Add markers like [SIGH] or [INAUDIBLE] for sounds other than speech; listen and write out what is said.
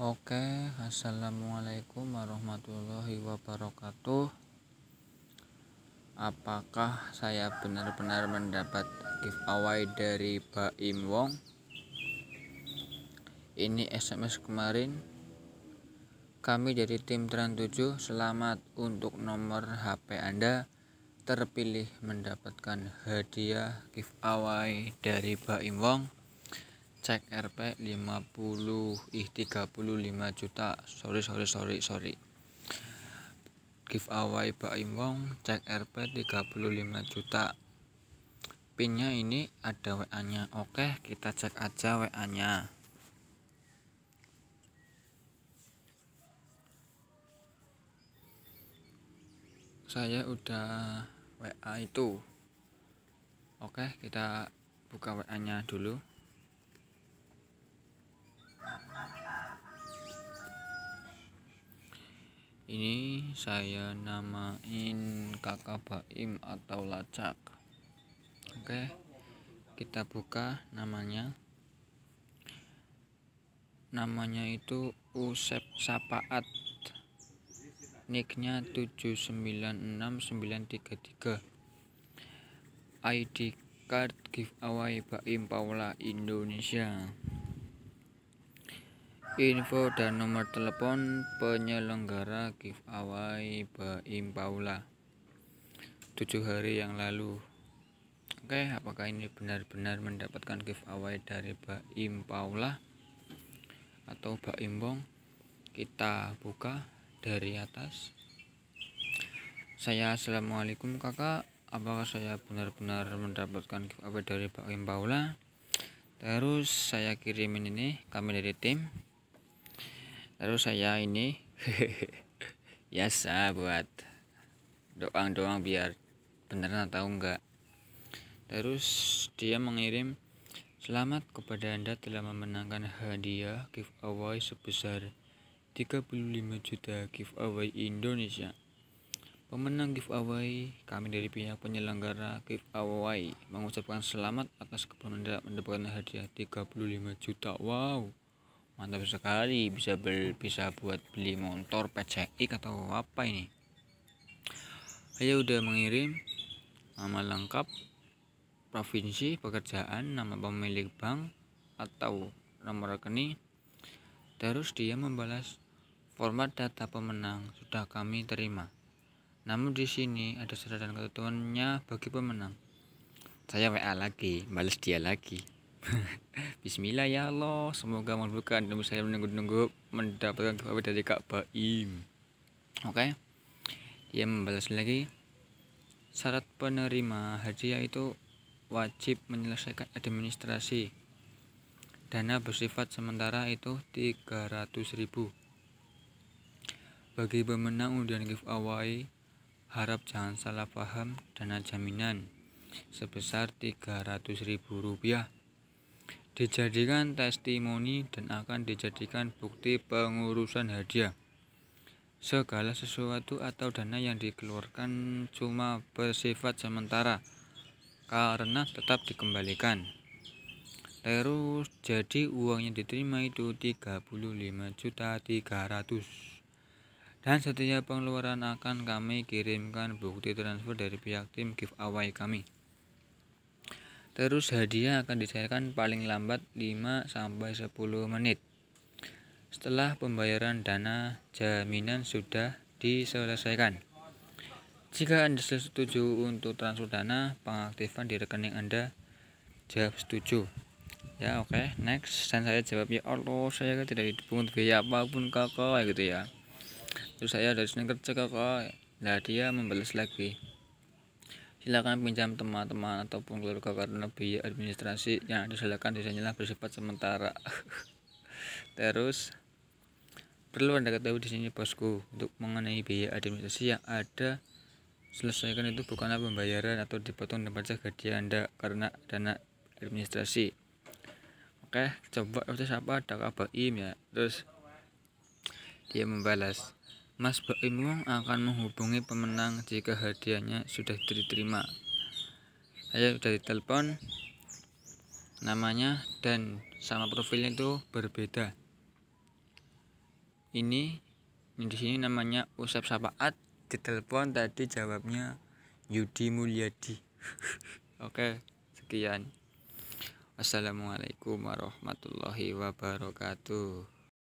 Oke, assalamualaikum warahmatullahi wabarakatuh. Apakah saya benar-benar mendapat giveaway dari Baim Wong? Ini SMS kemarin. Kami dari tim Trans7 selamat untuk nomor HP Anda terpilih mendapatkan hadiah giveaway dari Baim Wong cek RP 50 ih 35 juta sorry sorry sorry sorry giveaway Pak imong cek RP 35 juta pinnya ini ada WA nya oke kita cek aja WA nya saya udah WA itu oke kita buka WA nya dulu ini saya namain kakak baim atau lacak oke kita buka namanya namanya itu Usep Sapaat nicknya 796933 ID card giveaway Baim Paula Indonesia info dan nomor telepon penyelenggara giveaway Baim Paula 7 hari yang lalu oke apakah ini benar-benar mendapatkan giveaway dari Baim Paula atau Baim Bong kita buka dari atas saya assalamualaikum kakak apakah saya benar-benar mendapatkan giveaway dari Baim Paula terus saya kirimin ini kami dari tim terus saya ini [LAUGHS] biasa buat doang-doang biar beneran atau enggak terus dia mengirim selamat kepada anda telah memenangkan hadiah giveaway sebesar 35 juta giveaway Indonesia Pemenang giveaway, kami dari pihak penyelenggara giveaway mengucapkan selamat atas kemenangan mendapatkan hadiah 35 juta. Wow mantap sekali bisa bel bisa buat beli motor PCX atau apa ini saya udah mengirim nama lengkap provinsi pekerjaan nama pemilik bank atau nomor rekening terus dia membalas format data pemenang sudah kami terima namun di sini ada syarat dan ketentuannya bagi pemenang saya WA lagi balas dia lagi [LAUGHS] Bismillah ya Allah, semoga mengabulkan dan saya menunggu-nunggu mendapatkan kabar dari Kak Baim. Oke. Dia membalas lagi syarat penerima hadiah itu wajib menyelesaikan administrasi. Dana bersifat sementara itu ribu. Bagi pemenang undian giveaway, harap jangan salah paham dana jaminan sebesar ribu rupiah dijadikan testimoni dan akan dijadikan bukti pengurusan hadiah. Segala sesuatu atau dana yang dikeluarkan cuma bersifat sementara karena tetap dikembalikan. Terus jadi uang yang diterima itu 35 juta 300. Dan setiap pengeluaran akan kami kirimkan bukti transfer dari pihak tim giveaway kami. Terus hadiah akan dicairkan paling lambat 5 sampai 10 menit. Setelah pembayaran dana, jaminan sudah diselesaikan. Jika Anda setuju untuk transfer dana, pengaktifan di rekening Anda jawab setuju. Ya, oke, okay. next dan saya jawab ya Allah, saya tidak dipungut biaya apapun kakak gitu ya. Terus saya dari sini kerja kakak. Nah, dia membalas lagi silakan pinjam teman-teman ataupun keluarga karena biaya administrasi yang diselahkan biasanya bersifat sementara [LAUGHS] terus perlu anda ketahui di sini bosku untuk mengenai biaya administrasi yang ada selesaikan itu bukanlah pembayaran atau dipotong dan pajak gaji anda karena dana administrasi oke coba itu siapa ada kabar im ya terus dia membalas Mas Baimmu akan menghubungi pemenang jika hadiahnya sudah diterima. Saya sudah ditelepon, namanya dan sama profilnya itu berbeda. Ini di sini namanya Usap Sapaat ditelepon tadi jawabnya Yudi Mulyadi. [LAUGHS] Oke, sekian. Assalamualaikum warahmatullahi wabarakatuh.